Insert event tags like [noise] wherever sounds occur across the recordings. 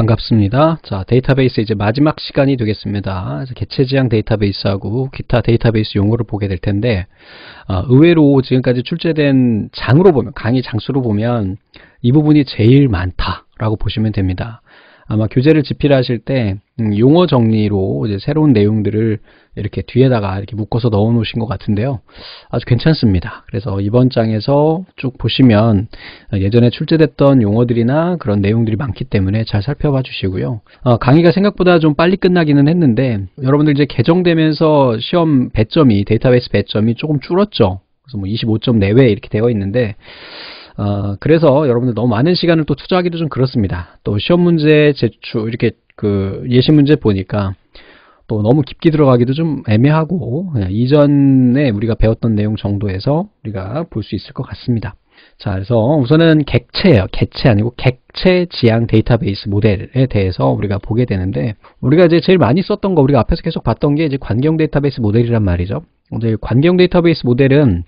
반갑습니다. 자, 데이터베이스 이제 마지막 시간이 되겠습니다. 개체 지향 데이터베이스하고 기타 데이터베이스 용어를 보게 될 텐데 어, 의외로 지금까지 출제된 장으로 보면 강의 장수로 보면 이 부분이 제일 많다라고 보시면 됩니다. 아마 교재를 집필하실 때 음, 용어 정리로 이제 새로운 내용들을 이렇게 뒤에다가 이렇게 묶어서 넣어 놓으신 것 같은데요. 아주 괜찮습니다. 그래서 이번 장에서 쭉 보시면 예전에 출제됐던 용어들이나 그런 내용들이 많기 때문에 잘 살펴봐 주시고요. 아, 강의가 생각보다 좀 빨리 끝나기는 했는데 여러분들 이제 개정되면서 시험 배점이 데이터베이스 배점이 조금 줄었죠. 그래서 뭐 25점 내외 이렇게 되어 있는데 어, 그래서 여러분들 너무 많은 시간을 또 투자하기도 좀 그렇습니다. 또 시험 문제 제출 이렇게 그 예시 문제 보니까 또 너무 깊게 들어가기도 좀 애매하고 예, 이전에 우리가 배웠던 내용 정도에서 우리가 볼 수 있을 것 같습니다. 자, 그래서 우선은 객체예요. 객체 아니고 객체 지향 데이터베이스 모델에 대해서 우리가 보게 되는데 우리가 이제 제일 많이 썼던 거 우리가 앞에서 계속 봤던 게 이제 관경 데이터베이스 모델이란 말이죠. 이제 관경 데이터베이스 모델은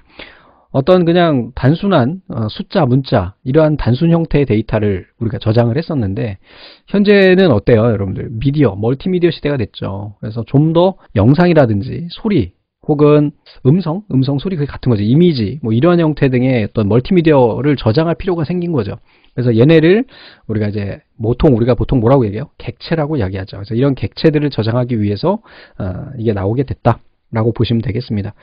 어떤 그냥 단순한 어, 숫자, 문자 이러한 단순 형태의 데이터를 우리가 저장을 했었는데 현재는 어때요 여러분들 미디어, 멀티미디어 시대가 됐죠 그래서 좀 더 영상이라든지 소리 혹은 음성, 음성 소리 그 같은 거죠 이미지 뭐 이러한 형태 등의 어떤 멀티미디어를 저장할 필요가 생긴 거죠 그래서 얘네를 우리가 이제 보통 우리가 보통 뭐라고 얘기해요 객체라고 이야기하죠 그래서 이런 객체들을 저장하기 위해서 어, 이게 나오게 됐다 라고 보시면 되겠습니다.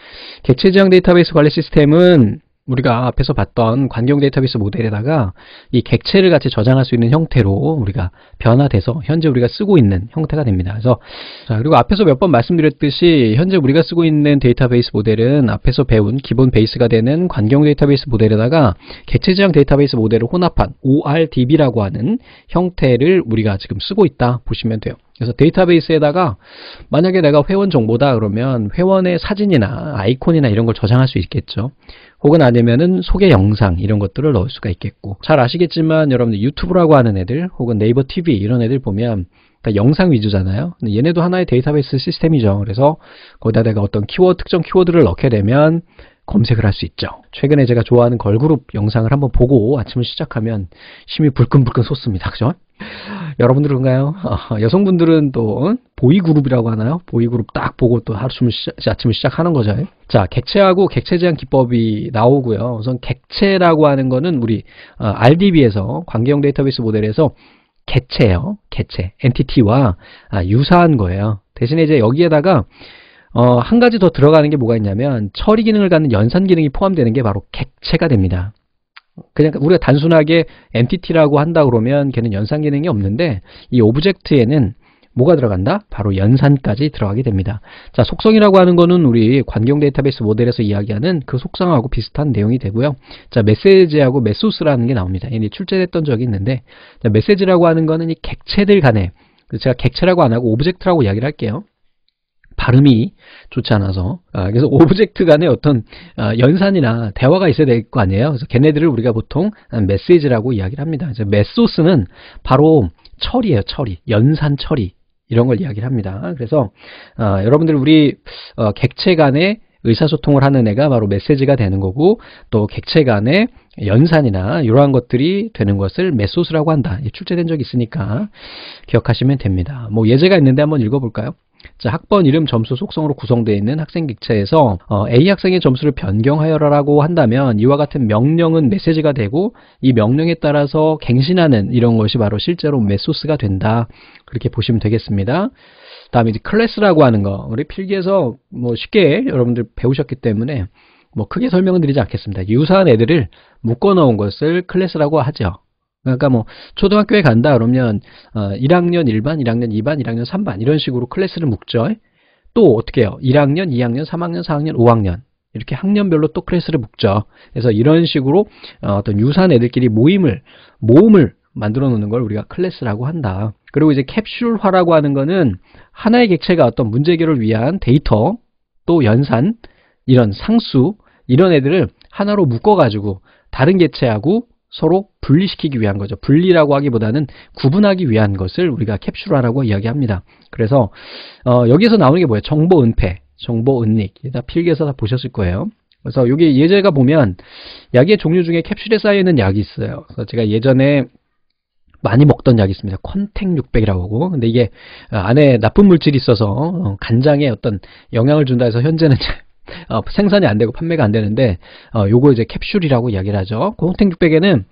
객체 지향 데이터베이스 관리 시스템은 우리가 앞에서 봤던 관경 데이터베이스 모델에다가 이 객체를 같이 저장할 수 있는 형태로 우리가 변화돼서 현재 우리가 쓰고 있는 형태가 됩니다. 그래서 자, 그리고 앞에서 몇 번 말씀드렸듯이 현재 우리가 쓰고 있는 데이터베이스 모델은 앞에서 배운 기본 베이스가 되는 관경 데이터베이스 모델에다가 객체 지향 데이터베이스 모델을 혼합한 ORDB라고 하는 형태를 우리가 지금 쓰고 있다 보시면 돼요. 그래서 데이터베이스에다가 만약에 내가 회원 정보다 그러면 회원의 사진이나 아이콘이나 이런 걸 저장할 수 있겠죠. 혹은 아니면은 소개 영상 이런 것들을 넣을 수가 있겠고 잘 아시겠지만 여러분들 유튜브라고 하는 애들 혹은 네이버 TV 이런 애들 보면 다 그러니까 영상 위주잖아요. 근데 얘네도 하나의 데이터베이스 시스템이죠. 그래서 거기다 내가 어떤 키워드 특정 키워드를 넣게 되면 검색을 할 수 있죠. 최근에 제가 좋아하는 걸그룹 영상을 한번 보고 아침을 시작하면 심이 불끈불끈 솟습니다. 그죠? 여러분들은 그런가요? [laughs] 여성분들은 또 어? 보이그룹이라고 하나요? 보이그룹 딱 보고 또 하루 아침을 시작하는 거죠. 자, 객체하고 객체 제한 기법이 나오고요. 우선 객체라고 하는 거는 우리 RDB에서 어, 관계형 데이터베이스 모델에서 개체예요. 개체, e n t i t y 와 아, 유사한 거예요. 대신에 이제 여기에다가 어, 한 가지 더 들어가는 게 뭐가 있냐면 처리 기능을 갖는 연산 기능이 포함되는 게 바로 객체가 됩니다. 그냥 우리가 단순하게 엔티티라고 한다 그러면 걔는 연산 기능이 없는데 이 오브젝트에는 뭐가 들어간다? 바로 연산까지 들어가게 됩니다. 자, 속성이라고 하는 거는 우리 관경 데이터베이스 모델에서 이야기하는 그 속성하고 비슷한 내용이 되고요. 자, 메시지하고 메소스라는 게 나옵니다. 얘네 출제됐던 적이 있는데 자, 메시지라고 하는 거는 이 객체들 간에 제가 객체라고 안 하고 오브젝트라고 이야기를 할게요. 발음이 좋지 않아서 아, 그래서 오브젝트 간의 어떤 아, 연산이나 대화가 있어야 될 거 아니에요. 그래서 걔네들을 우리가 보통 메시지라고 이야기를 합니다. 그래 메소스는 바로 처리예요. 처리, 연산 처리 이런 걸 이야기를 합니다. 그래서 아, 여러분들 우리 어, 객체 간의 의사소통을 하는 애가 바로 메시지가 되는 거고 또 객체 간의 연산이나 이러한 것들이 되는 것을 메소스라고 한다. 출제된 적이 있으니까 기억하시면 됩니다. 뭐 예제가 있는데 한번 읽어볼까요? 자, 학번 이름 점수 속성으로 구성되어 있는 학생 객체에서 어, A 학생의 점수를 변경하여라고 한다면 이와 같은 명령은 메시지가 되고 이 명령에 따라서 갱신하는 이런 것이 바로 실제로 메소스가 된다. 그렇게 보시면 되겠습니다. 다음에 이제 클래스라고 하는 거 우리 필기에서 뭐 쉽게 여러분들 배우셨기 때문에 뭐 크게 설명을 드리지 않겠습니다. 유사한 애들을 묶어 놓은 것을 클래스라고 하죠. 그러니까 뭐 초등학교에 간다 그러면 어, 1학년 1반, 1학년 2반, 1학년 3반 이런 식으로 클래스를 묶죠. 또 어떻게 해요? 1학년, 2학년, 3학년, 4학년, 5학년 이렇게 학년별로 또 클래스를 묶죠. 그래서 이런 식으로 어, 어떤 유사한 애들끼리 모임을 모음을 만들어 놓는 걸 우리가 클래스라고 한다. 그리고 이제 캡슐화라고 하는 거는 하나의 객체가 어떤 문제 해결을 위한 데이터 또 연산 이런 상수 이런 애들을 하나로 묶어 가지고 다른 객체하고 서로 분리시키기 위한 거죠. 분리라고 하기보다는 구분하기 위한 것을 우리가 캡슐화라고 이야기합니다. 그래서 어, 여기서 나오는 게 뭐예요? 정보 은폐, 정보 은닉. 다 필기에서 다 보셨을 거예요. 그래서 여기 예제가 보면 약의 종류 중에 캡슐에 쌓여있는 약이 있어요. 그래서 제가 예전에 많이 먹던 약이 있습니다. 컨택 600이라고 하고. 근데 이게 안에 나쁜 물질이 있어서 어, 간장에 어떤 영향을 준다 해서 현재는 [laughs] 어, 생산이 안 되고 판매가 안 되는데 어, 요거 이제 캡슐이라고 이야기를 하죠. 고홍탱 600에는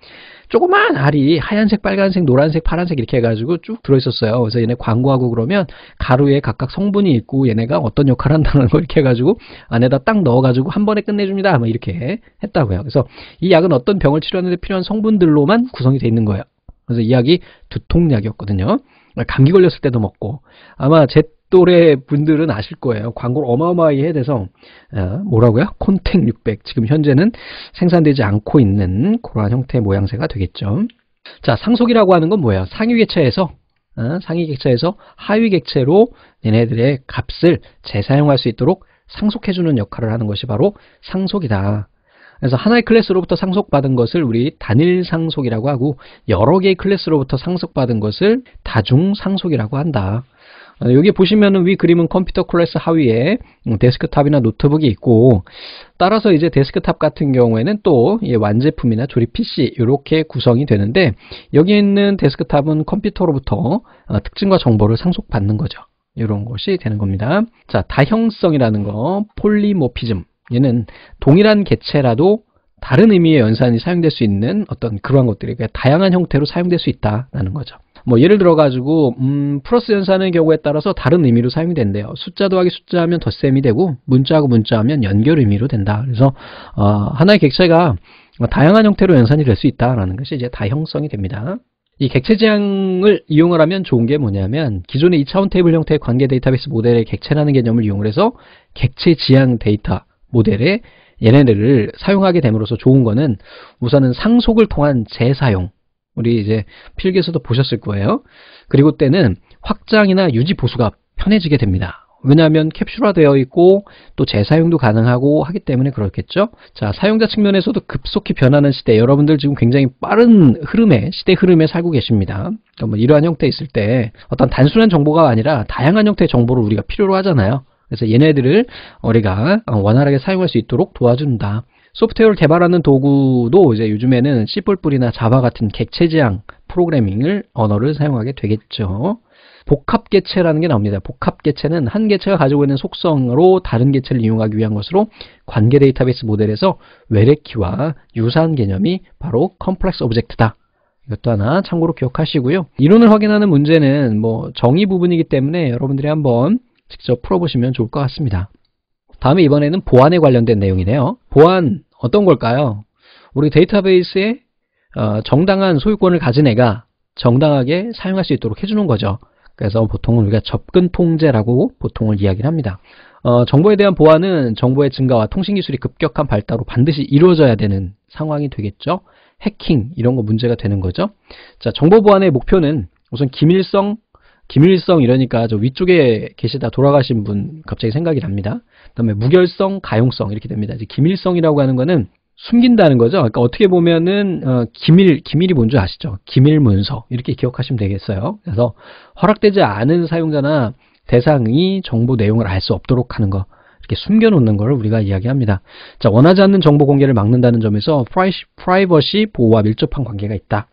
조그만 알이 하얀색, 빨간색, 노란색, 파란색 이렇게 해가지고 쭉 들어있었어요. 그래서 얘네 광고하고 그러면 가루에 각각 성분이 있고 얘네가 어떤 역할을 한다는 걸 이렇게 해가지고 안에다 딱 넣어가지고 한 번에 끝내줍니다. 뭐 이렇게 했다고요. 그래서 이 약은 어떤 병을 치료하는 데 필요한 성분들로만 구성이 돼 있는 거예요. 그래서 이 약이 두통약이었거든요. 감기 걸렸을 때도 먹고 아마 제 또래 분들은 아실 거예요. 광고를 어마어마하게 해야 돼서 어, 뭐라고요? 콘택 600 지금 현재는 생산되지 않고 있는 그러한 형태의 모양새가 되겠죠. 자 상속이라고 하는 건 뭐예요? 상위 객체에서 어, 상위 객차에서 하위 객체로 얘네들의 값을 재사용할 수 있도록 상속해주는 역할을 하는 것이 바로 상속이다. 그래서 하나의 클래스로부터 상속받은 것을 우리 단일 상속이라고 하고 여러 개의 클래스로부터 상속받은 것을 다중 상속이라고 한다. 아, 여기 보시면은 위 그림은 컴퓨터 클래스 하위에 음, 데스크탑이나 노트북이 있고 따라서 이제 데스크탑 같은 경우에는 또 예, 완제품이나 조립 PC 이렇게 구성이 되는데 여기 있는 데스크탑은 컴퓨터로부터 어, 특징과 정보를 상속받는 거죠. 이런 것이 되는 겁니다. 자, 다형성이라는 거, 폴리모피즘. 얘는 동일한 개체라도 다른 의미의 연산이 사용될 수 있는 어떤 그러한 것들이 그러니까 다양한 형태로 사용될 수 있다라는 거죠. 뭐 예를 들어 가지고 음, 플러스 연산의 경우에 따라서 다른 의미로 사용이 된대요. 숫자 도하기 숫자 하면 덧셈이 되고 문자하고 문자 하면 연결 의미로 된다. 그래서 어, 하나의 객체가 다양한 형태로 연산이 될 수 있다라는 것이 이제 다형성이 됩니다. 이 객체 지향을 이용을 하면 좋은 게 뭐냐면 기존의 2차원 테이블 형태의 관계 데이터베이스 모델의 객체라는 개념을 이용을 해서 객체 지향 데이터 모델의 얘네들을 사용하게 됨으로써 좋은 거는 우선은 상속을 통한 재사용 우리 이제 필기에서도 보셨을 거예요. 그리고 때는 확장이나 유지 보수가 편해지게 됩니다. 왜냐하면 캡슐화 되어 있고 또 재사용도 가능하고 하기 때문에 그렇겠죠. 자, 사용자 측면에서도 급속히 변하는 시대, 여러분들 지금 굉장히 빠른 흐름에, 시대 흐름에 살고 계십니다. 뭐 이러한 형태에 있을 때 어떤 단순한 정보가 아니라 다양한 형태의 정보를 우리가 필요로 하잖아요. 그래서 얘네들을 우리가 어, 원활하게 사용할 수 있도록 도와준다. 소프트웨어를 개발하는 도구도 이제 요즘에는 C++이나 자바 같은 객체지향 프로그래밍을 언어를 사용하게 되겠죠. 복합 개체라는 게 나옵니다. 복합 개체는 한 개체가 가지고 있는 속성으로 다른 개체를 이용하기 위한 것으로 관계 데이터베이스 모델에서 외래키와 유사한 개념이 바로 컴플렉스 오브젝트다. 이것도 하나 참고로 기억하시고요. 이론을 확인하는 문제는 뭐 정의 부분이기 때문에 여러분들이 한번 직접 풀어보시면 좋을 것 같습니다. 다음에 이번에는 보안에 관련된 내용이네요. 보안 어떤 걸까요? 우리 데이터베이스에 어, 정당한 소유권을 가진 애가 정당하게 사용할 수 있도록 해주는 거죠. 그래서 보통은 우리가 접근 통제라고 보통을 이야기를 합니다. 어, 정보에 대한 보안은 정보의 증가와 통신기술이 급격한 발달로 반드시 이루어져야 되는 상황이 되겠죠. 해킹 이런 거 문제가 되는 거죠. 자, 정보 보안의 목표는 우선 기밀성, 김일성 이러니까 저 위쪽에 계시다 돌아가신 분 갑자기 생각이 납니다. 그다음에 무결성, 가용성 이렇게 됩니다. 이제 김일성이라고 하는 거는 숨긴다는 거죠. 그러니까 어떻게 보면은 어, 기밀, 기밀이 뭔지 아시죠? 기밀 문서 이렇게 기억하시면 되겠어요. 그래서 허락되지 않은 사용자나 대상이 정보 내용을 알 수 없도록 하는 거. 이렇게 숨겨놓는 걸 우리가 이야기합니다. 자, 원하지 않는 정보 공개를 막는다는 점에서 프라이버시 보호와 밀접한 관계가 있다.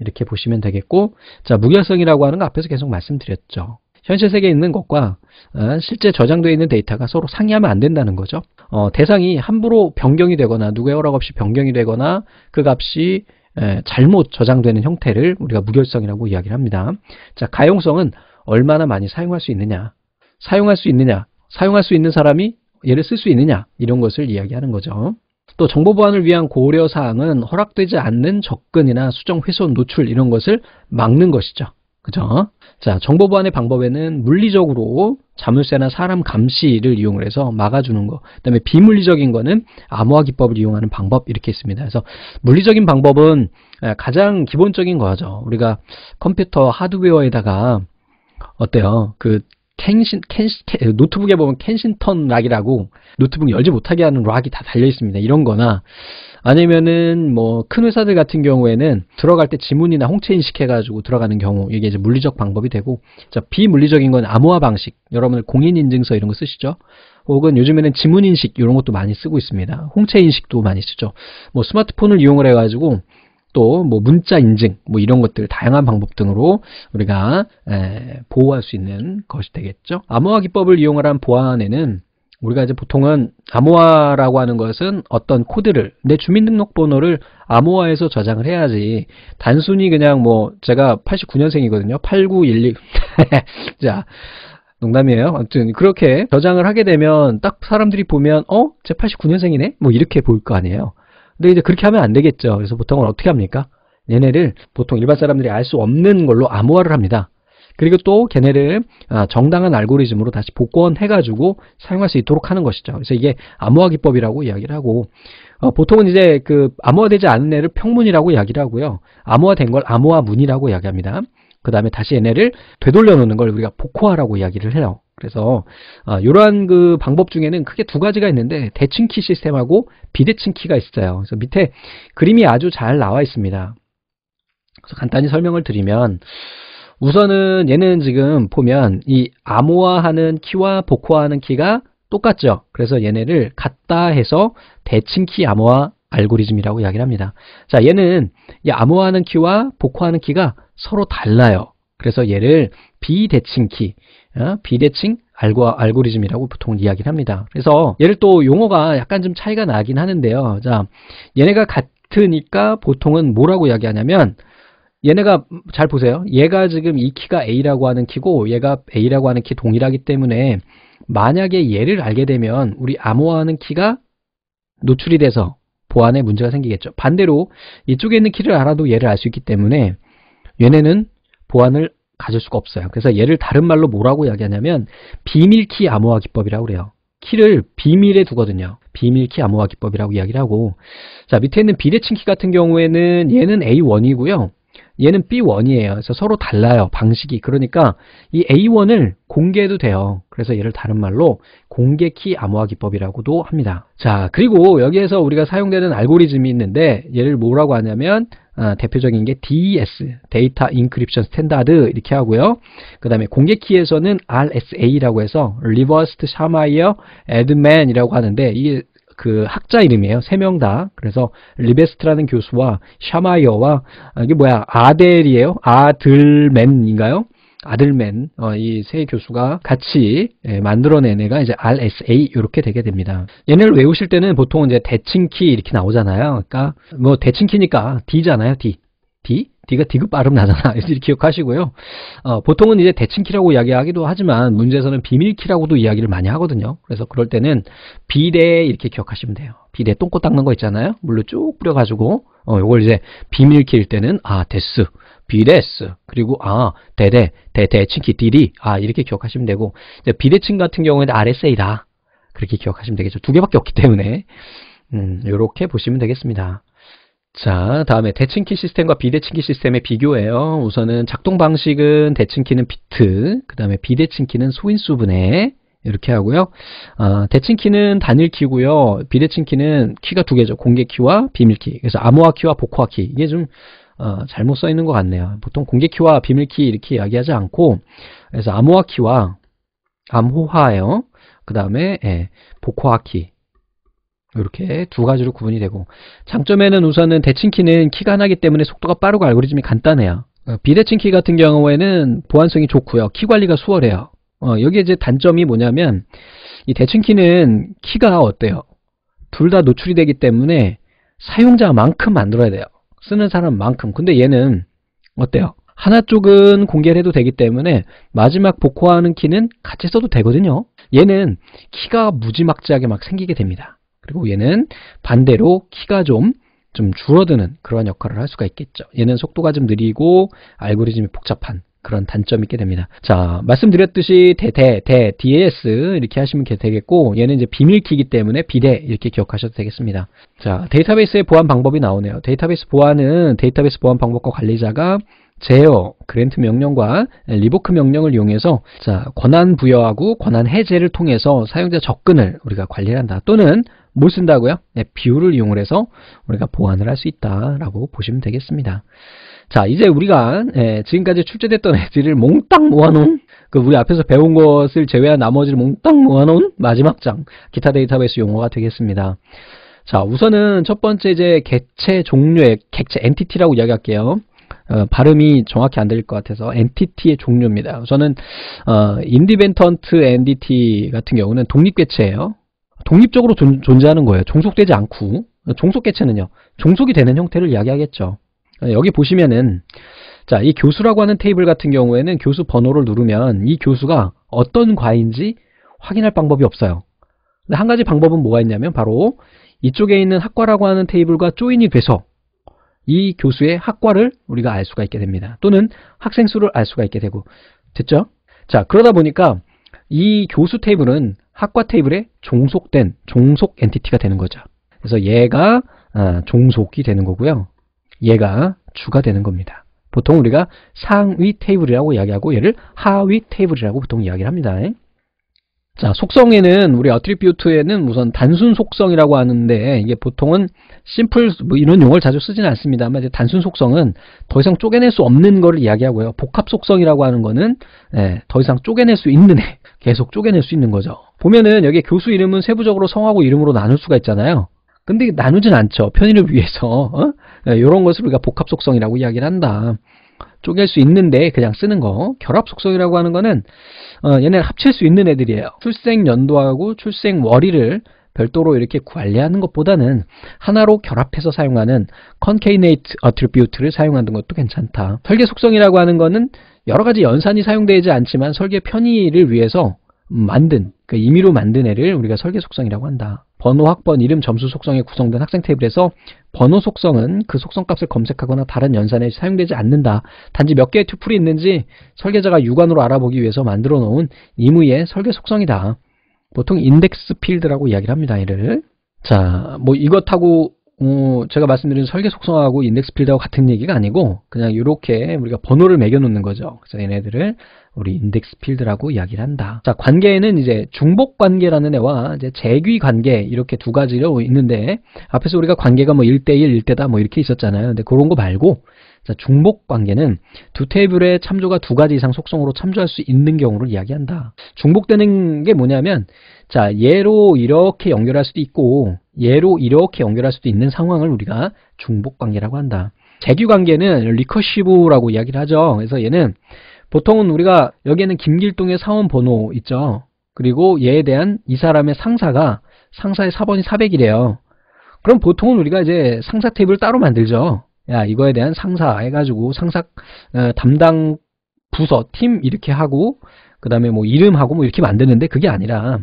이렇게 보시면 되겠고 자 무결성이라고 하는 거 앞에서 계속 말씀드렸죠. 현실 세계에 있는 것과 어, 실제 저장되어 있는 데이터가 서로 상이하면 안 된다는 거죠. 어, 대상이 함부로 변경이 되거나 누구의 허락 없이 변경이 되거나 그 값이 에, 잘못 저장되는 형태를 우리가 무결성이라고 이야기를 합니다. 자, 가용성은 얼마나 많이 사용할 수 있느냐, 사용할 수 있느냐, 사용할 수 있는 사람이 얘를 쓸 수 있느냐 이런 것을 이야기하는 거죠. 또 정보 보안을 위한 고려 사항은 허락되지 않는 접근이나 수정 훼손 노출 이런 것을 막는 것이죠. 그죠? 자, 정보 보안의 방법에는 물리적으로 자물쇠나 사람 감시를 이용을 해서 막아주는 거. 그다음에 비물리적인 거는 암호화 기법을 이용하는 방법 이렇게 있습니다. 그래서 물리적인 방법은 예, 가장 기본적인 거죠. 우리가 컴퓨터 하드웨어에다가 어때요? 그 켄신, 켄시, 어, 노트북에 보면 켄신턴 락이라고 노트북 열지 못하게 하는 락이 다 달려 있습니다. 이런 거나 아니면은 뭐 큰 회사들 같은 경우에는 들어갈 때 지문이나 홍채 인식해가지고 들어가는 경우 이게 이제 물리적 방법이 되고 자, 비물리적인 건 암호화 방식 여러분들 공인인증서 이런 거 쓰시죠? 혹은 요즘에는 지문인식 이런 것도 많이 쓰고 있습니다. 홍채 인식도 많이 쓰죠. 뭐 스마트폰을 이용을 해가지고 또뭐 문자 인증 뭐 이런 것들 다양한 방법 등으로 우리가 에, 보호할 수 있는 것이 되겠죠. 암호화 기법을 이용한 보안에는 우리가 이제 보통은 암호화라고 하는 것은 어떤 코드를 내 주민등록번호를 암호화해서 저장을 해야지 단순히 그냥 뭐 제가 89년생이거든요. 8912자 [laughs] 농담이에요. 아무튼 그렇게 저장을 하게 되면 딱 사람들이 보면 어? 제 89년생이네? 뭐 이렇게 보일 거 아니에요. 근데 이제 그렇게 하면 안 되겠죠. 그래서 보통은 어떻게 합니까? 얘네를 보통 일반 사람들이 알 수 없는 걸로 암호화를 합니다. 그리고 또 걔네를 아, 정당한 알고리즘으로 다시 복원해가지고 사용할 수 있도록 하는 것이죠. 그래서 이게 암호화 기법이라고 이야기를 하고 어, 보통은 이제 그 암호화되지 않은 애를 평문이라고 이야기를 하고요. 암호화된 걸 암호화문이라고 이야기합니다. 그 다음에 다시 얘네를 되돌려 놓는 걸 우리가 복호화라고 이야기를 해요. 그래서 아, 이러한 그 방법 중에는 크게 두 가지가 있는데 대칭 키 시스템하고 비대칭 키가 있어요. 그래서 밑에 그림이 아주 잘 나와 있습니다. 그래서 간단히 설명을 드리면 우선은 얘는 지금 보면 이 암호화하는 키와 복호화하는 키가 똑같죠. 그래서 얘네를 같다 해서 대칭 키 암호화 알고리즘이라고 이야기를 합니다. 자, 얘는 이 암호화하는 키와 복호하는 키가 서로 달라요. 그래서 얘를 비대칭 키, 어? 비대칭 알고, 알고리즘이라고 보통 이야기를 합니다. 그래서 얘를 또 용어가 약간 좀 차이가 나긴 하는데요. 자, 얘네가 같으니까 보통은 뭐라고 이야기하냐면 얘네가 잘 보세요. 얘가 지금 이 키가 A라고 하는 키고 얘가 A라고 하는 키 동일하기 때문에 만약에 얘를 알게 되면 우리 암호화하는 키가 노출이 돼서 보안에 문제가 생기겠죠. 반대로 이쪽에 있는 키를 알아도 얘를 알 수 있기 때문에 얘네는 보안을 가질 수가 없어요. 그래서 얘를 다른 말로 뭐라고 이야기하냐면 비밀키 암호화 기법이라고 그래요. 키를 비밀에 두거든요. 비밀키 암호화 기법이라고 이야기를 하고 자 밑에 있는 비대칭 키 같은 경우에는 얘는 A1이고요. 얘는 B1이에요. 그래서 서로 달라요. 방식이. 그러니까 이 A1을 공개해도 돼요. 그래서 얘를 다른 말로 공개키 암호화 기법이라고도 합니다. 자, 그리고 여기에서 우리가 사용되는 알고리즘이 있는데 얘를 뭐라고 하냐면 어, 대표적인 게 DES, 데이터 인크립션 스탠다드 이렇게 하고요. 그 다음에 공개키에서는 RSA라고 해서 Reversed 리버스트 샤마이어 에드맨이라고 하는데 이게 그 학자 이름이에요. 세 명 다. 그래서 리베스트라는 교수와 샤마이어와 아, 이게 뭐야? 아델이에요? 아들맨인가요? 아들맨 어, 이세 교수가 같이 예, 만들어낸 애가 이제 RSA 이렇게 되게 됩니다. 얘네를 외우실 때는 보통 이제 대칭키 이렇게 나오잖아요. 그러니까 뭐 대칭키니까 D잖아요. D. D? D가 D급 발음 나잖아. [laughs] 이렇게 기억하시고요. 어, 보통은 이제 대칭키라고 이야기하기도 하지만 문제에서는 비밀키라고도 이야기를 많이 하거든요. 그래서 그럴 때는 비대 이렇게 기억하시면 돼요. 비대 똥꼬 닦는 거 있잖아요. 물로 쭉 뿌려가지고 어, 요걸 이제 비밀키일 때는 아 데스 비레스 그리고 아 대대 대대칭키 디리 아 이렇게 기억하시면 되고 비대칭 같은 경우에는 RSA다 그렇게 기억하시면 되겠죠 두 개밖에 없기 때문에 음 요렇게 보시면 되겠습니다 자 다음에 대칭키 시스템과 비대칭키 시스템의 비교예요 우선은 작동 방식은 대칭키는 비트 그 다음에 비대칭키는 소인수 분해 이렇게 하고요. 아, 대칭키는 단일키고요. 비대칭키는 키가 두 개죠. 공개키와 비밀키. 그래서 암호화키와 복호화키. 이게 좀 어, 잘못 써 있는 것 같네요. 보통 공개키와 비밀키 이렇게 이야기하지 않고 그래서 암호화키와 암호화예요. 그 다음에 예, 복호화키 이렇게 두 가지로 구분이 되고 장점에는 우선은 대칭키는 키가 하나이기 때문에 속도가 빠르고 알고리즘이 간단해요. 어, 비대칭키 같은 경우에는 보안성이 좋고요. 키 관리가 수월해요. 어, 여기 이제 단점이 뭐냐면 이 대칭키는 키가 어때요? 둘 다 노출이 되기 때문에 사용자만큼 만들어야 돼요. 쓰는 사람만큼 근데 얘는 어때요? 하나 쪽은 공개를 해도 되기 때문에 마지막 복호하는 키는 같이 써도 되거든요. 얘는 키가 무지막지하게 막 생기게 됩니다. 그리고 얘는 반대로 키가 좀좀 좀 줄어드는 그러한 역할을 할 수가 있겠죠. 얘는 속도가 좀 느리고 알고리즘이 복잡한 그런 단점이 있게 됩니다. 자, 말씀드렸듯이 대대, 대, DAS 이렇게 하시면 되겠고 얘는 이제 비밀키기 때문에 비대 이렇게 기억하셔도 되겠습니다. 자, 데이터베이스의 보안 방법이 나오네요. 데이터베이스 보안은 데이터베이스 보안 방법과 관리자가 제어, 그랜트 명령과 리보크 명령을 이용해서 자, 권한 부여하고 권한 해제를 통해서 사용자 접근을 우리가 관리 한다. 또는 뭘 쓴다고요? 네, 비율을 이용 해서 우리가 보안을할 수 있다라고 보시면 되겠습니다. 자 이제 우리가 예, 지금까지 출제됐던 애들을 몽땅 모아놓은 그 우리 앞에서 배운 것을 제외한 나머지를 몽땅 모아놓은 마지막 장 기타 데이터베이스 용어가 되겠습니다. 자 우선은 첫 번째 이제 개체 종류의 객체 엔티티라고 이야기할게요. 어, 발음이 정확히 안 들릴 것 같아서 엔티티의 종류입니다. 저는 어, 인디벤턴트 엔티티 같은 경우는 독립개체예요. 독립적으로 존, 존재하는 거예요. 종속되지 않고 종속개체는요. 종속이 되는 형태를 이야기하겠죠. 네, 여기 보시면은 자, 이 교수라고 하는 테이블 같은 경우에는 교수 번호를 누르면 이 교수가 어떤 과인지 확인할 방법이 없어요. 근데 한 가지 방법은 뭐가 있냐면 바로 이쪽에 있는 학과라고 하는 테이블과 조인이 돼서 이 교수의 학과를 우리가 알 수가 있게 됩니다. 또는 학생 수를 알 수가 있게 되고 됐죠? 자, 그러다 보니까 이 교수 테이블은 학과 테이블에 종속된 종속 엔티티가 되는 거죠. 그래서 얘가 아, 종속이 되는 거고요. 얘가 주가 되는 겁니다. 보통 우리가 상위 테이블이라고 이야기하고 얘를 하위 테이블이라고 보통 이야기를 합니다. 자, 속성에는 우리 어트리뷰트에는 우선 단순 속성이라고 하는데 이게 보통은 심플 뭐 이런 용어를 자주 쓰지는 않습니다만 이제 단순 속성은 더 이상 쪼개낼 수 없는 거를 이야기하고요. 복합 속성이라고 하는 거는 예, 더 이상 쪼개낼 수 있는 애 계속 쪼개낼 수 있는 거죠. 보면은 여기 교수 이름은 세부적으로 성하고 이름으로 나눌 수가 있잖아요. 근데 나누진 않죠. 편의를 위해서 어? 이런 예, 것을 우리가 복합 속성이라고 이야기를 한다. 쪼갤 수 있는데 그냥 쓰는 거 결합 속성이라고 하는 거는 어, 얘네 합칠 수 있는 애들이에요. 출생 연도하고 출생 월일을 별도로 이렇게 관리하는 것보다는 하나로 결합해서 사용하는 concatenate attribute를 사용하는 것도 괜찮다. 설계 속성이라고 하는 거는 여러 가지 연산이 사용되지 않지만 설계 편의를 위해서 만든 그 임의로 만든 애를 우리가 설계 속성이라고 한다. 번호, 학번, 이름, 점수 속성에 구성된 학생 테이블에서 번호 속성은 그 속성값을 검색하거나 다른 연산에 사용되지 않는다. 단지 몇 개의 투플이 있는지 설계자가 육안으로 알아보기 위해서 만들어 놓은 임의의 설계 속성이다. 보통 인덱스 필드라고 이야기를 합니다. 얘를. 자, 뭐 이것하고 어, 제가 말씀드린 설계 속성하고 인덱스 필드하고 같은 얘기가 아니고 그냥 이렇게 우리가 번호를 매겨 놓는 거죠. 그래서 얘네들을 우리 인덱스 필드라고 이야기를 한다. 자, 관계에는 이제 중복 관계라는 애와 이제 재귀 관계 이렇게 두 가지로 있는데 앞에서 우리가 관계가 뭐 1대1, 1대다 뭐 이렇게 있었잖아요. 근데 그런 거 말고 자, 중복 관계는 두테이블에 참조가 두 가지 이상 속성으로 참조할 수 있는 경우를 이야기한다. 중복되는 게 뭐냐면 자, 얘로 이렇게 연결할 수도 있고 얘로 이렇게 연결할 수도 있는 상황을 우리가 중복 관계라고 한다. 재규 관계는 리커시브라고 이야기를 하죠. 그래서 얘는 보통은 우리가 여기에는 김길동의 사원 번호 있죠. 그리고 얘에 대한 이 사람의 상사가 상사의 사번이 400이래요. 그럼 보통은 우리가 이제 상사 테이블 따로 만들죠. 야 이거에 대한 상사 해가지고 상사 어, 담당 부서 팀 이렇게 하고 그 다음에 뭐 이름하고 뭐 이렇게 만드는데 그게 아니라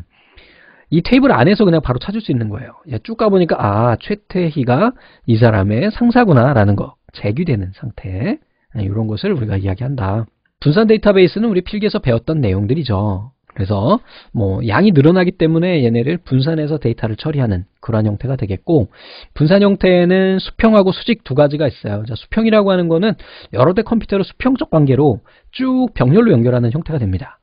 이 테이블 안에서 그냥 바로 찾을 수 있는 거예요. 쭉 가보니까 아 최태희가 이 사람의 상사구나 라는 거 제기되는 상태 이런 아, 것을 우리가 이야기한다. 분산 데이터베이스는 우리 필기에서 배웠던 내용들이죠. 그래서 뭐 양이 늘어나기 때문에 얘네를 분산해서 데이터를 처리하는 그러한 형태가 되겠고 분산 형태에는 수평하고 수직 두 가지가 있어요. 자, 수평이라고 하는 거는 여러 대컴퓨터로 수평적 관계로 쭉 병렬로 연결하는 형태가 됩니다.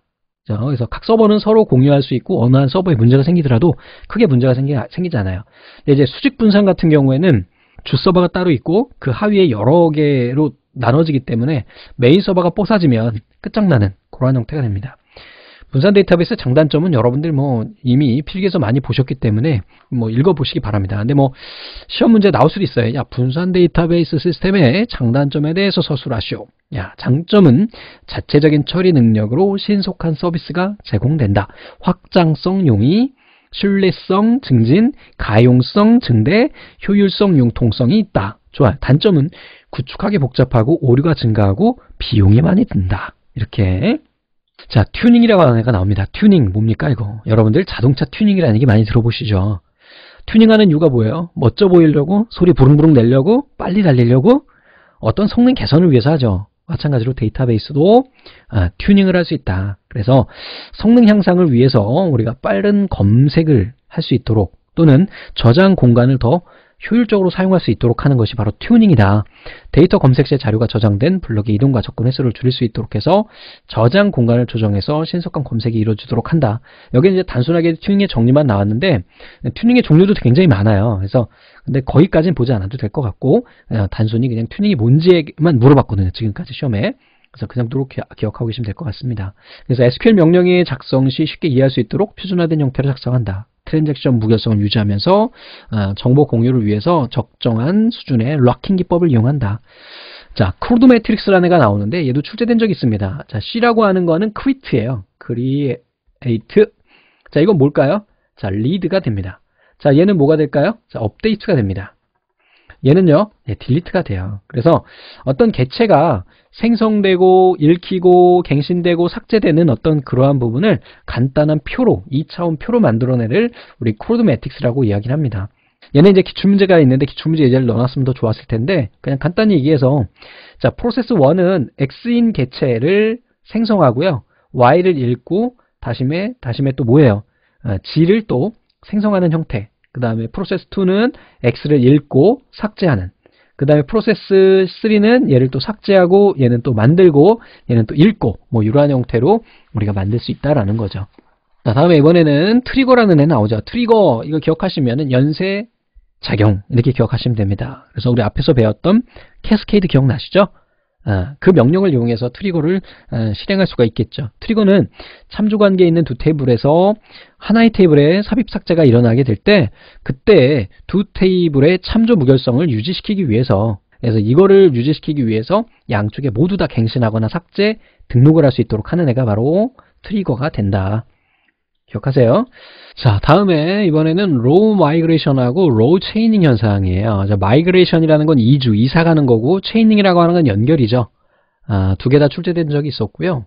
자, 그래서 각 서버는 서로 공유할 수 있고 어느 한 서버에 문제가 생기더라도 크게 문제가 생기, 생기잖아요. 근데 이제 수직 분산 같은 경우에는 주 서버가 따로 있고 그 하위에 여러 개로 나눠지기 때문에 메인 서버가 뽀사지면 끝장나는 그러 형태가 됩니다. 분산 데이터베이스 장단점은 여러분들 뭐 이미 필기에서 많이 보셨기 때문에 뭐 읽어보시기 바랍니다. 근데 뭐 시험 문제 나올 수도 있어요. 야 분산 데이터베이스 시스템의 장단점에 대해서 서술하시오. 야 장점은 자체적인 처리 능력으로 신속한 서비스가 제공된다. 확장성 용이 신뢰성 증진, 가용성 증대, 효율성 융통성이 있다. 좋아. 단점은 구축하기 복잡하고 오류가 증가하고 비용이 많이 든다. 이렇게 자 튜닝이라고 하는 애가 나옵니다. 튜닝 뭡니까 이거? 여러분들 자동차 튜닝이라는 얘기 많이 들어보시죠. 튜닝하는 이유가 뭐예요? 멋져 보이려고 소리 부릉부릉 내려고 빨리 달리려고 어떤 성능 개선을 위해서 하죠. 마찬가지로 데이터베이스도 아, 튜닝을 할 수 있다. 그래서 성능 향상을 위해서 우리가 빠른 검색을 할 수 있도록 또는 저장 공간을 더 효율적으로 사용할 수 있도록 하는 것이 바로 튜닝이다. 데이터 검색시에 자료가 저장된 블럭의 이동과 접근 횟수를 줄일 수 있도록 해서 저장 공간을 조정해서 신속한 검색이 이루어지도록 한다. 여기 이제 단순하게 튜닝의 정리만 나왔는데 튜닝의 종류도 굉장히 많아요. 그래서 근데 거기까지는 보지 않아도 될 것 같고 단순히 그냥 튜닝이 뭔지만 물어봤거든요. 지금까지 시험에. 그래서 그냥 정도로 기억하고 계시면 될 것 같습니다. 그래서 SQL 명령의 작성 시 쉽게 이해할 수 있도록 표준화된 형태로 작성한다. 트랜잭션 무결성을 유지하면서 어, 정보 공유를 위해서 적정한 수준의 락킹 기법을 이용한다. 자, 크로드 매트릭스라는 애가 나오는데 얘도 출제된 적이 있습니다. 자, C라고 하는 거는 크리트예요. 크리에이트. 자, 이건 뭘까요? 자, 리드가 됩니다. 자, 얘는 뭐가 될까요? 자, 업데이트가 됩니다. 얘는요, 네, 예, 딜리트가 돼요. 그래서 어떤 개체가 생성되고 읽히고 갱신되고 삭제되는 어떤 그러한 부분을 간단한 표로 2차원 표로 만들어내를 우리 코드 매틱스라고 이야기를 합니다. 얘는 이제 기출문제가 있는데 기출문제 예제를 넣어놨으면 더 좋았을 텐데 그냥 간단히 얘기해서 자 프로세스 1은 x인 개체를 생성하고요. y를 읽고 다시매 다시에 또 뭐예요? 아, g를 또 생성하는 형태 그 다음에 프로세스 2는 x를 읽고 삭제하는 그 다음에 프로세스 3는 얘를 또 삭제하고 얘는 또 만들고 얘는 또 읽고 뭐 이러한 형태로 우리가 만들 수 있다라는 거죠. 자 다음에 이번에는 트리거라는 애 나오죠. 트리거 이거 기억하시면은 연쇄 작용 이렇게 기억하시면 됩니다. 그래서 우리 앞에서 배웠던 캐스케이드 기억나시죠? 아, 그 명령을 이용해서 트리거를 아, 실행할 수가 있겠죠. 트리거는 참조관계에 있는 두 테이블에서 하나의 테이블에 삽입 삭제가 일어나게 될 때 그때 두 테이블의 참조 무결성을 유지시키기 위해서 그래서 이거를 유지시키기 위해서 양쪽에 모두 다 갱신하거나 삭제, 등록을 할 수 있도록 하는 애가 바로 트리거가 된다. 기억하세요. 자, 다음에 이번에는 row migration하고 row chaining 현상이에요. 자, migration이라는 건 이주, 이사 가는 거고 chaining이라고 하는 건 연결이죠. 아, 두 개 다 출제된 적이 있었고요.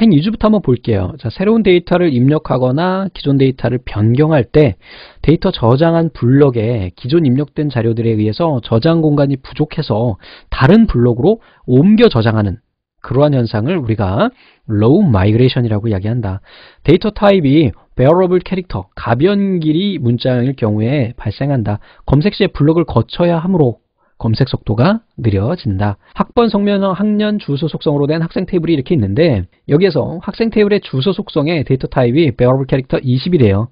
행 2주부터 한번 볼게요. 자, 새로운 데이터를 입력하거나 기존 데이터를 변경할 때 데이터 저장한 블럭에 기존 입력된 자료들에 의해서 저장 공간이 부족해서 다른 블럭으로 옮겨 저장하는 그러한 현상을 우리가 low migration이라고 이야기한다. 데이터 타입이 variable 캐릭터, 가변 길이 문자일 경우에 발생한다. 검색시에 블록을 거쳐야 하므로 검색 속도가 느려진다. 학번 성명, 학년, 주소 속성으로 된 학생 테이블이 이렇게 있는데 여기에서 학생 테이블의 주소 속성에 데이터 타입이 variable 캐릭터 20이래요.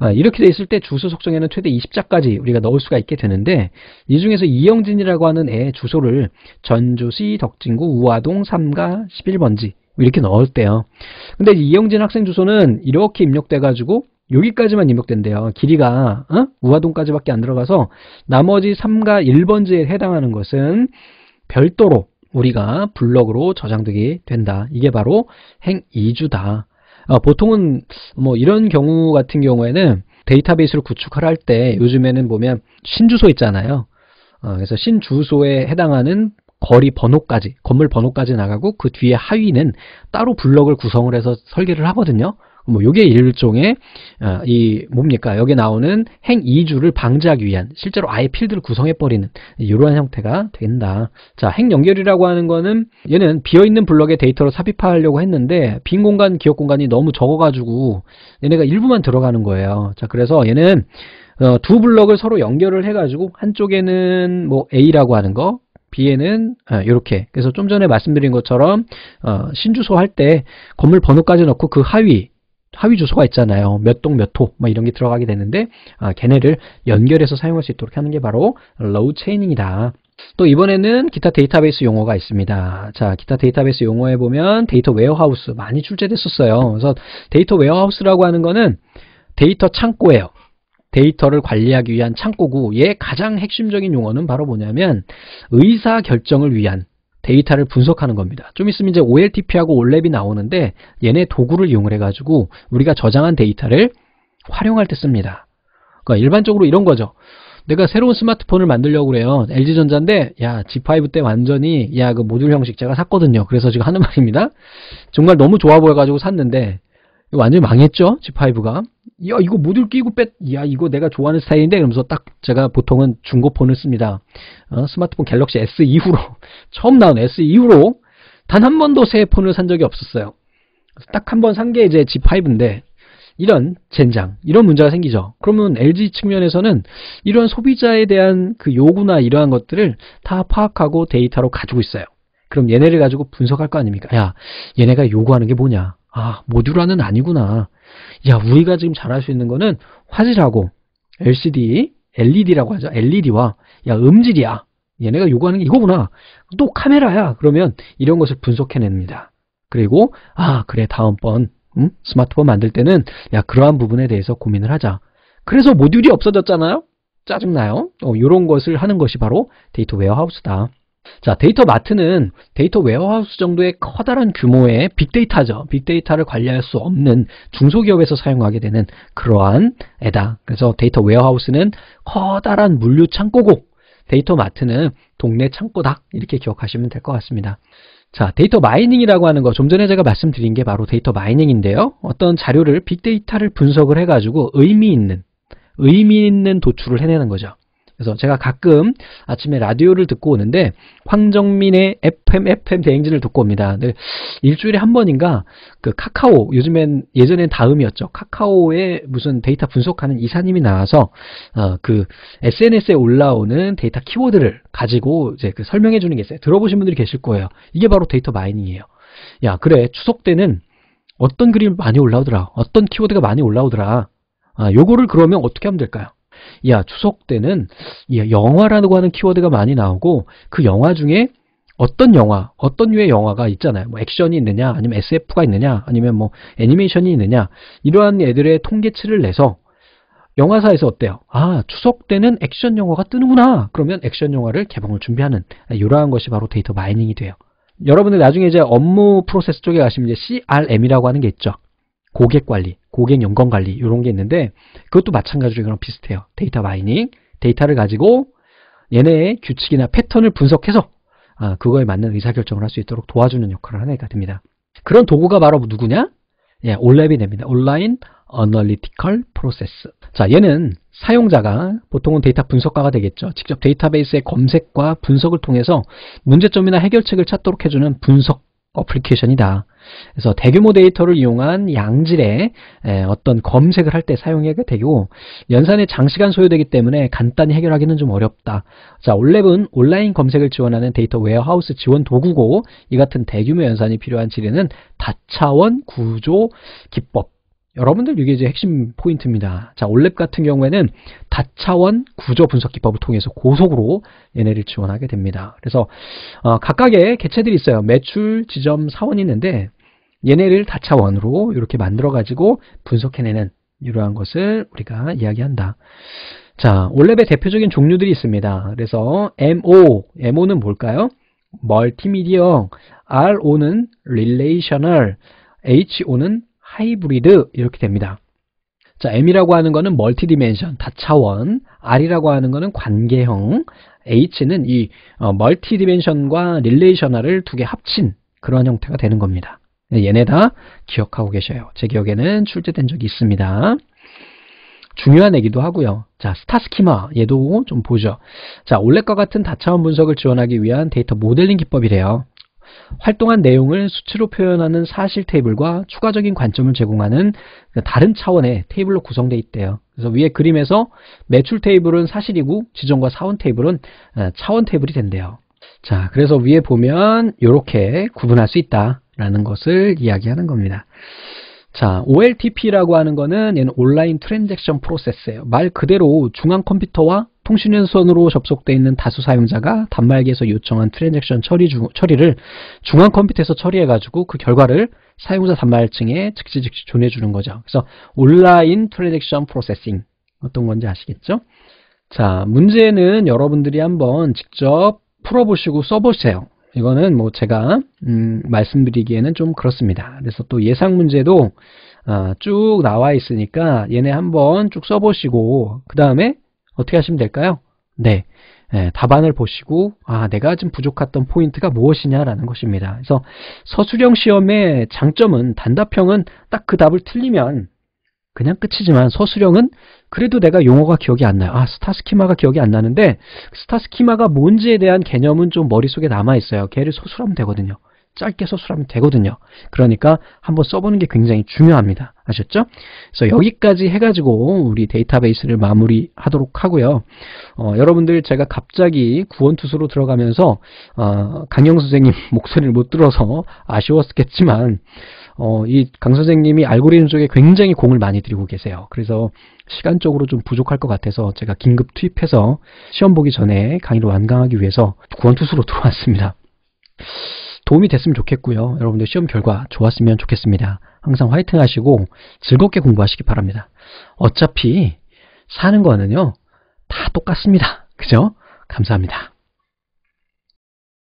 아, 이렇게 돼 있을 때 주소 속성에는 최대 20자까지 우리가 넣을 수가 있게 되는데 이 중에서 이영진이라고 하는 애의 주소를 전주시 덕진구 우화동 3가 11번지 이렇게 넣었대요. 근데 이영진 학생 주소는 이렇게 입력돼가지고 여기까지만 입력된대요. 길이가 어? 우화동까지밖에 안 들어가서 나머지 3가 1번지에 해당하는 것은 별도로 우리가 블럭으로 저장되게 된다. 이게 바로 행 2주다. 어, 보통은 뭐 이런 경우 같은 경우에는 데이터베이스를 구축을 할때 요즘에는 보면 신주소 있잖아요. 어, 그래서 신주소에 해당하는 거리 번호까지 건물 번호까지 나가고 그 뒤에 하위는 따로 블럭을 구성을 해서 설계를 하거든요. 뭐 요게 일종의 어, 이 뭡니까 여기 나오는 행2주를 방지하기 위한 실제로 아예 필드를 구성해 버리는 이러한 형태가 된다. 자, 행 연결이라고 하는 거는 얘는 비어 있는 블럭에 데이터를 삽입하려고 했는데 빈 공간, 기억 공간이 너무 적어 가지고 얘네가 일부만 들어가는 거예요. 자, 그래서 얘는 어, 두 블럭을 서로 연결을 해 가지고 한쪽에는 뭐 A라고 하는 거, B에는 이렇게 어, 그래서 좀 전에 말씀드린 것처럼 어, 신주소 할 때 건물 번호까지 넣고 그 하위 하위 주소가 있잖아요. 몇 동 몇호막 이런 게 들어가게 되는데 아, 걔네를 연결해서 사용할 수 있도록 하는 게 바로 로우 체인닝이다또 이번에는 기타 데이터베이스 용어가 있습니다. 자, 기타 데이터베이스 용어에 보면 데이터 웨어하우스 많이 출제됐었어요. 그래서 데이터 웨어하우스라고 하는 거는 데이터 창고예요. 데이터를 관리하기 위한 창고구얘 가장 핵심적인 용어는 바로 뭐냐면 의사 결정을 위한 데이터를 분석하는 겁니다. 좀 있으면 이제 OLTP하고 OLAP이 나오는데 얘네 도구를 이용을 해가지고 우리가 저장한 데이터를 활용할 때 씁니다. 그러니까 일반적으로 이런 거죠. 내가 새로운 스마트폰을 만들려고 그래요. LG전자인데 야 G5 때 완전히 야 그 모듈 형식 제가 샀거든요. 그래서 지금 하는 [laughs] 말입니다. 정말 너무 좋아 보여가지고 샀는데 이거 완전히 망했죠? G5가. 야, 이거 모듈 끼고 뺐, 야, 이거 내가 좋아하는 스타일인데? 이러면서 딱 제가 보통은 중고폰을 씁니다. 어, 스마트폰 갤럭시 S 이후로, [laughs] 처음 나온 S 이후로 단 한 번도 새 폰을 산 적이 없었어요. 딱 한 번 산 게 이제 G5인데, 이런 젠장, 이런 문제가 생기죠. 그러면 LG 측면에서는 이런 소비자에 대한 그 요구나 이러한 것들을 다 파악하고 데이터로 가지고 있어요. 그럼 얘네를 가지고 분석할 거 아닙니까? 야, 얘네가 요구하는 게 뭐냐? 아 모듈화는 아니구나. 야 우리가 지금 잘할 수 있는 거는 화질하고 LCD, LED라고 하죠. LED와 야 음질이야. 얘네가 요구하는 게 이거구나. 또 카메라야. 그러면 이런 것을 분석해냅니다. 그리고 아 그래 다음번 음? 스마트폰 만들 때는 야 그러한 부분에 대해서 고민을 하자. 그래서 모듈이 없어졌잖아요. 짜증나요. 어, 이런 것을 하는 것이 바로 데이터 웨어하우스다. 자, 데이터 마트는 데이터 웨어하우스 정도의 커다란 규모의 빅데이터죠. 빅데이터를 관리할 수 없는 중소기업에서 사용하게 되는 그러한 에다 그래서 데이터 웨어하우스는 커다란 물류 창고고 데이터 마트는 동네 창고다. 이렇게 기억하시면 될 것 같습니다. 자, 데이터 마이닝이라고 하는 거, 좀 전에 제가 말씀드린 게 바로 데이터 마이닝인데요. 어떤 자료를 빅데이터를 분석을 해가지고 의미 있는, 의미 있는 도출을 해내는 거죠. 그래서 제가 가끔 아침에 라디오를 듣고 오는데 황정민의 FM FM 대행진을 듣고 옵니다. 근데 일주일에 한 번인가 그 카카오 요즘엔 예전엔 다음이었죠. 카카오에 무슨 데이터 분석하는 이사님이 나와서 어, 그 SNS에 올라오는 데이터 키워드를 가지고 이제 그 설명해 주는 게 있어요. 들어보신 분들이 계실 거예요. 이게 바로 데이터 마이닝이에요. 야 그래 추석 때는 어떤 그림 많이 올라오더라. 어떤 키워드가 많이 올라오더라. 아, 요거를 그러면 어떻게 하면 될까요? 야 추석 때는 영화라고 하는 키워드가 많이 나오고 그 영화 중에 어떤 영화, 어떤 류의 영화가 있잖아요. 뭐 액션이 있느냐, 아니면 SF가 있느냐, 아니면 뭐 애니메이션이 있느냐 이러한 애들의 통계치를 내서 영화사에서 어때요? 아 추석 때는 액션 영화가 뜨는구나. 그러면 액션 영화를 개봉을 준비하는 이러한 것이 바로 데이터 마이닝이 돼요. 여러분들 나중에 이제 업무 프로세스 쪽에 가시면 이제 CRM이라고 하는 게 있죠. 고객 관리. 고객 연관 관리 이런 게 있는데 그것도 마찬가지로 이거랑 비슷해요. 데이터 마이닝, 데이터를 가지고 얘네의 규칙이나 패턴을 분석해서 아, 그거에 맞는 의사결정을 할 수 있도록 도와주는 역할을 하는 애가 됩니다. 그런 도구가 바로 누구냐? 예, 올랩이 됩니다. 온라인 어널리티컬 프로세스. 자, 얘는 사용자가 보통은 데이터 분석가가 되겠죠. 직접 데이터베이스의 검색과 분석을 통해서 문제점이나 해결책을 찾도록 해주는 분석 어플리케이션이다. 그래서 대규모 데이터를 이용한 양질의 어떤 검색을 할 때 사용하게 되고 연산에 장시간 소요되기 때문에 간단히 해결하기는 좀 어렵다. 자, 올랩은 온라인 검색을 지원하는 데이터 웨어하우스 지원 도구고 이 같은 대규모 연산이 필요한 질에는 다차원 구조 기법 여러분들 이게 이제 핵심 포인트입니다. 자, 올랩 같은 경우에는 다차원 구조 분석 기법을 통해서 고속으로 얘네를 지원하게 됩니다. 그래서 어, 각각의 개체들이 있어요. 매출 지점 사원이 있는데 얘네를 다차원으로 이렇게 만들어가지고 분석해내는 이러한 것을 우리가 이야기한다. 자, 올랩의 대표적인 종류들이 있습니다. 그래서 MO, MO는 뭘까요? 멀티미디어, RO는 릴레이셔널, HO는 하이브리드 이렇게 됩니다. 자, M이라고 하는 거는 멀티디멘션, 다차원, R이라고 하는 거는 관계형, H는 이 어, 멀티디멘션과 릴레이셔널을 두 개 합친 그런 형태가 되는 겁니다. 네, 얘네 다 기억하고 계셔요. 제 기억에는 출제된 적이 있습니다. 중요한 얘기도 하고요. 자, 스타 스키마 얘도 좀 보죠. 자, 올레과 같은 다차원 분석을 지원하기 위한 데이터 모델링 기법이래요. 활동한 내용을 수치로 표현하는 사실 테이블과 추가적인 관점을 제공하는 그 다른 차원의 테이블로 구성되어 있대요. 그래서 위에 그림에서 매출 테이블은 사실이고 지정과 사원 테이블은 어, 차원 테이블이 된대요. 자, 그래서 위에 보면 이렇게 구분할 수 있다. 라는 것을 이야기하는 겁니다. 자, OLTP라고 하는 거는 얘는 온라인 트랜잭션 프로세스예요. 말 그대로 중앙 컴퓨터와 통신연선으로 접속되어 있는 다수 사용자가 단말기에서 요청한 트랜잭션 처리 중, 처리를 중앙 컴퓨터에서 처리해가지고 그 결과를 사용자 단말층에 즉시 즉시 전해주는 거죠. 그래서 온라인 트랜잭션 프로세싱 어떤 건지 아시겠죠? 자, 문제는 여러분들이 한번 직접 풀어보시고 써보세요. 이거는 뭐 제가 음, 말씀드리기에는 좀 그렇습니다. 그래서 또 예상 문제도 아, 쭉 나와 있으니까 얘네 한번 쭉 써보시고 그 다음에 어떻게 하시면 될까요? 네, 예, 답안을 보시고 아 내가 좀 부족했던 포인트가 무엇이냐라는 것입니다. 그래서 서술형 시험의 장점은 단답형은 딱 그 답을 틀리면 그냥 끝이지만 서술형은 그래도 내가 용어가 기억이 안 나요. 아, 스타 스키마가 기억이 안 나는데 스타 스키마가 뭔지에 대한 개념은 좀 머릿속에 남아 있어요. 걔를 서술하면 되거든요. 짧게 서술하면 되거든요. 그러니까 한번 써보는 게 굉장히 중요합니다. 아셨죠? 그래서 여기까지 해가지고 우리 데이터베이스를 마무리하도록 하고요. 어, 여러분들 제가 갑자기 구원투수로 들어가면서 어, 강영 선생님 [laughs] 목소리를 못 들어서 아쉬웠겠지만 어, 이강 선생님이 알고리즘 쪽에 굉장히 공을 많이 들이고 계세요. 그래서 시간적으로 좀 부족할 것 같아서 제가 긴급 투입해서 시험 보기 전에 강의를 완강하기 위해서 구원투수로 들어왔습니다. [laughs] 도움이 됐으면 좋겠고요. 여러분들 시험 결과 좋았으면 좋겠습니다. 항상 화이팅 하시고 즐겁게 공부하시기 바랍니다. 어차피 사는 거는요. 다 똑같습니다. 그죠? 감사합니다.